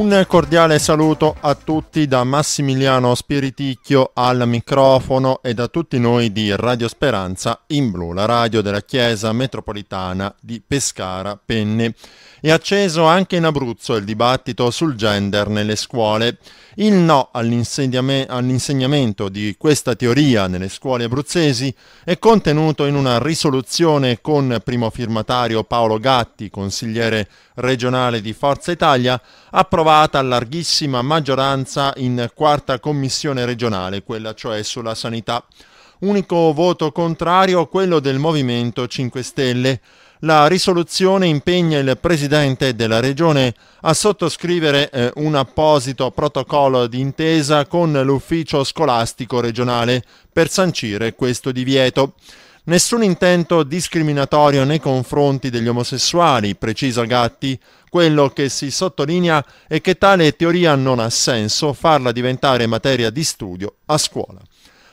Un cordiale saluto a tutti da Massimiliano Spiriticchio al microfono e da tutti noi di Radio Speranza in blu, la radio della Chiesa metropolitana di Pescara Penne. È acceso anche in Abruzzo il dibattito sul gender nelle scuole. Il no all'insegnamento di questa teoria nelle scuole abruzzesi è contenuto in una risoluzione con primo firmatario Paolo Gatti, consigliere regionale di Forza Italia, approvata a larghissima maggioranza in quarta commissione regionale, quella cioè sulla sanità. Unico voto contrario quello del Movimento 5 Stelle, la risoluzione impegna il Presidente della Regione a sottoscrivere eh, un apposito protocollo d'intesa con l'ufficio scolastico regionale per sancire questo divieto. Nessun intento discriminatorio nei confronti degli omosessuali, precisa Gatti. Quello che si sottolinea è che tale teoria non ha senso farla diventare materia di studio a scuola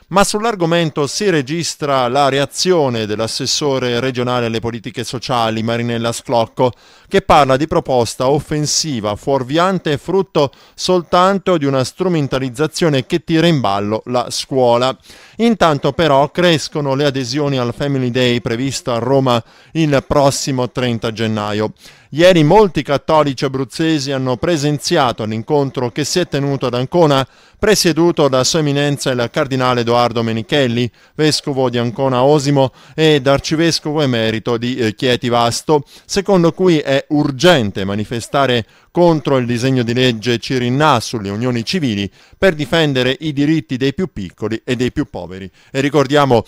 ma sull'argomento si registra la reazione dell'assessore regionale alle politiche sociali Marinella Sclocco, che parla di proposta offensiva, fuorviante e frutto soltanto di una strumentalizzazione che tira in ballo la scuola. Intanto però crescono le adesioni al Family Day previsto a Roma il prossimo 30 gennaio. Ieri molti cattolici abruzzesi hanno presenziato l'incontro che si è tenuto ad Ancona presieduto da Sua Eminenza il Cardinale Edoardo Menichelli, vescovo di Ancona Osimo ed arcivescovo emerito di eh, Chieti Vasto, secondo cui è urgente manifestare contro il disegno di legge Cirinna sulle unioni civili per difendere i diritti dei più piccoli e dei più poveri. E ricordiamo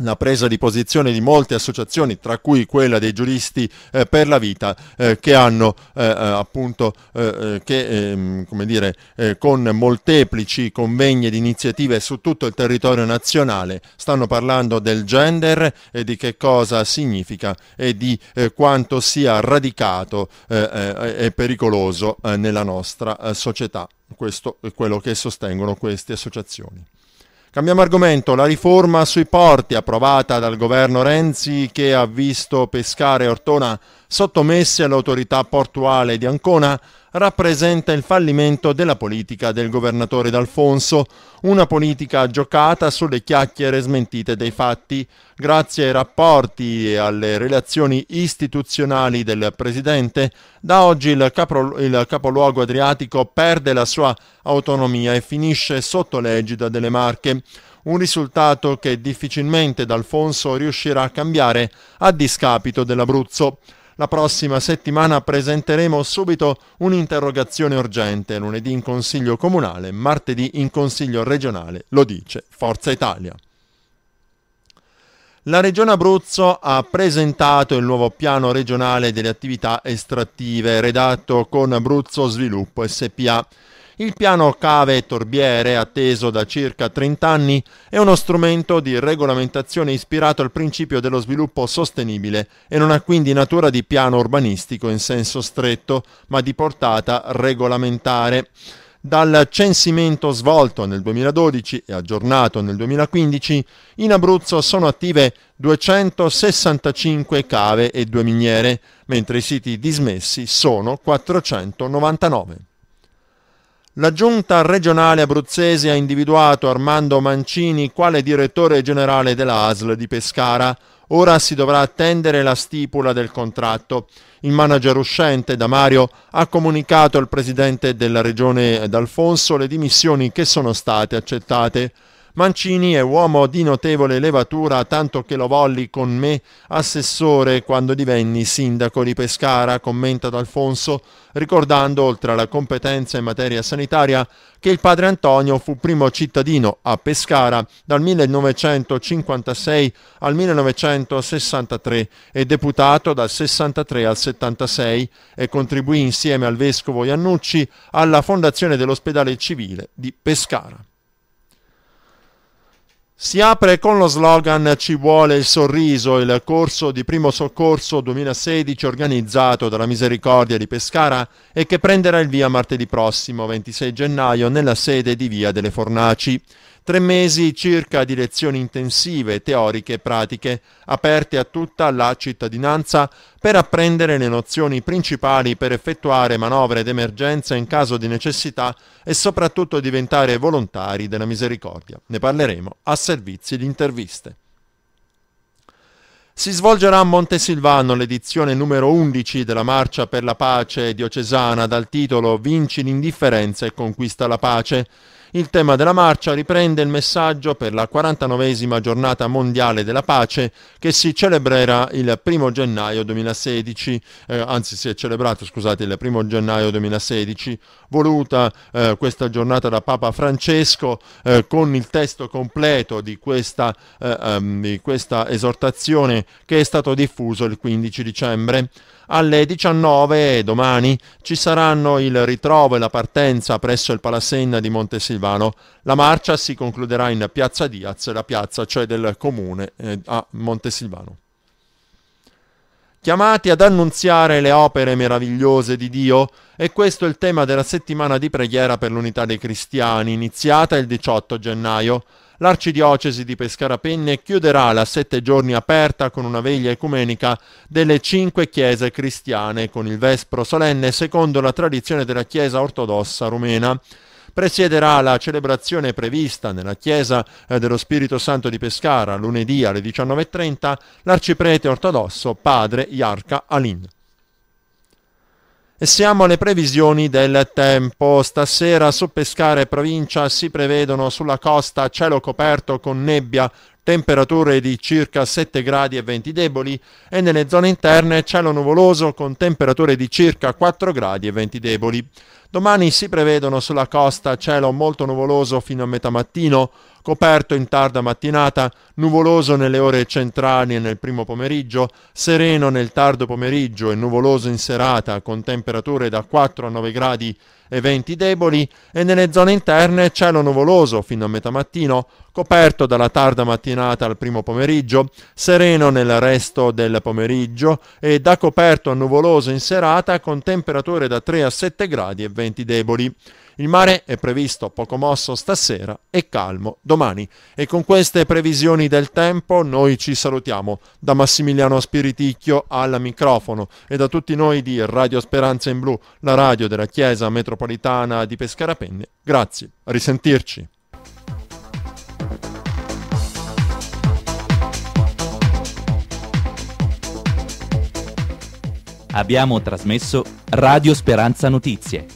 la presa di posizione di molte associazioni, tra cui quella dei giuristi eh, per la vita, eh, che hanno eh, eh appunto, eh, eh, che, ehm, come dire, con molteplici convegni ed iniziative su tutto il territorio nazionale stanno parlando del gender e di che cosa significa e di quanto sia radicato e pericoloso nella nostra società. Questo è quello che sostengono queste associazioni. Cambiamo argomento, la riforma sui porti approvata dal governo Renzi che ha visto pescare Ortona sottomesse all'autorità portuale di Ancona, rappresenta il fallimento della politica del governatore D'Alfonso, una politica giocata sulle chiacchiere smentite dei fatti, grazie ai rapporti e alle relazioni istituzionali del Presidente, da oggi il, capro, il capoluogo adriatico perde la sua autonomia e finisce sotto l'egida delle Marche, un risultato che difficilmente D'Alfonso riuscirà a cambiare a discapito dell'Abruzzo. La prossima settimana presenteremo subito un'interrogazione urgente, lunedì in Consiglio Comunale, martedì in Consiglio Regionale, lo dice Forza Italia. La Regione Abruzzo ha presentato il nuovo piano regionale delle attività estrattive redatto con Abruzzo Sviluppo SPA. Il piano cave torbiere, atteso da circa 30 anni, è uno strumento di regolamentazione ispirato al principio dello sviluppo sostenibile e non ha quindi natura di piano urbanistico in senso stretto, ma di portata regolamentare. Dal censimento svolto nel 2012 e aggiornato nel 2015, in Abruzzo sono attive 265 cave e due miniere, mentre i siti dismessi sono 499. La giunta regionale abruzzese ha individuato Armando Mancini quale direttore generale dell'ASL di Pescara. Ora si dovrà attendere la stipula del contratto. Il manager uscente, Damario, ha comunicato al presidente della regione D'Alfonso le dimissioni che sono state accettate. Mancini è uomo di notevole levatura, tanto che lo volli con me assessore quando divenni sindaco di Pescara, commenta D'Alfonso, ricordando, oltre alla competenza in materia sanitaria, che il padre Antonio fu primo cittadino a Pescara dal 1956 al 1963 e deputato dal 63 al 76 e contribuì insieme al vescovo Iannucci alla fondazione dell'ospedale civile di Pescara. Si apre con lo slogan Ci vuole il sorriso, il corso di primo soccorso 2016 organizzato dalla Misericordia di Pescara e che prenderà il via martedì prossimo 26 gennaio nella sede di Via delle Fornaci. Tre mesi circa di lezioni intensive, teoriche e pratiche, aperte a tutta la cittadinanza per apprendere le nozioni principali per effettuare manovre d'emergenza in caso di necessità e soprattutto diventare volontari della misericordia. Ne parleremo a servizi di interviste. Si svolgerà a Montesilvano l'edizione numero 11 della Marcia per la Pace diocesana dal titolo Vinci l'indifferenza e conquista la pace il tema della marcia riprende il messaggio per la 49esima giornata mondiale della pace che si celebrerà il 1 gennaio 2016, eh, anzi si è celebrato scusate, il 1 gennaio 2016, voluta eh, questa giornata da Papa Francesco eh, con il testo completo di questa, um, di questa esortazione che è stato diffuso il 15 dicembre alle 19 eh, domani ci saranno il ritrovo e la partenza presso il Palasenna di Montesilvano Albano. La marcia si concluderà in Piazza Diaz, la piazza cioè del comune eh, a Montesilvano. Chiamati ad annunziare le opere meravigliose di Dio, e questo è il tema della settimana di preghiera per l'unità dei cristiani, iniziata il 18 gennaio. L'arcidiocesi di Pescarapenne chiuderà la sette giorni aperta con una veglia ecumenica delle cinque chiese cristiane con il vespro solenne secondo la tradizione della Chiesa ortodossa rumena presiederà la celebrazione prevista nella Chiesa eh, dello Spirito Santo di Pescara lunedì alle 19.30 l'arciprete ortodosso padre Iarca Alin. E siamo alle previsioni del tempo. Stasera su Pescara e provincia si prevedono sulla costa cielo coperto con nebbia, temperature di circa 7 gradi e venti deboli e nelle zone interne cielo nuvoloso con temperature di circa 4 gradi e venti deboli. Domani si prevedono sulla costa cielo molto nuvoloso fino a metà mattino, coperto in tarda mattinata, nuvoloso nelle ore centrali e nel primo pomeriggio, sereno nel tardo pomeriggio e nuvoloso in serata con temperature da 4 a 9 gradi e venti deboli e nelle zone interne cielo nuvoloso fino a metà mattino, coperto dalla tarda mattinata al primo pomeriggio, sereno nel resto del pomeriggio e da coperto a nuvoloso in serata con temperature da 3 a 7 gradi e 20 correnti deboli. Il mare è previsto poco mosso stasera e calmo domani. E con queste previsioni del tempo noi ci salutiamo da Massimiliano Spiriticchio al microfono e da tutti noi di Radio Speranza in Blu, la radio della Chiesa Metropolitana di Pescarapenne. Grazie, a risentirci. Abbiamo trasmesso Radio Speranza Notizie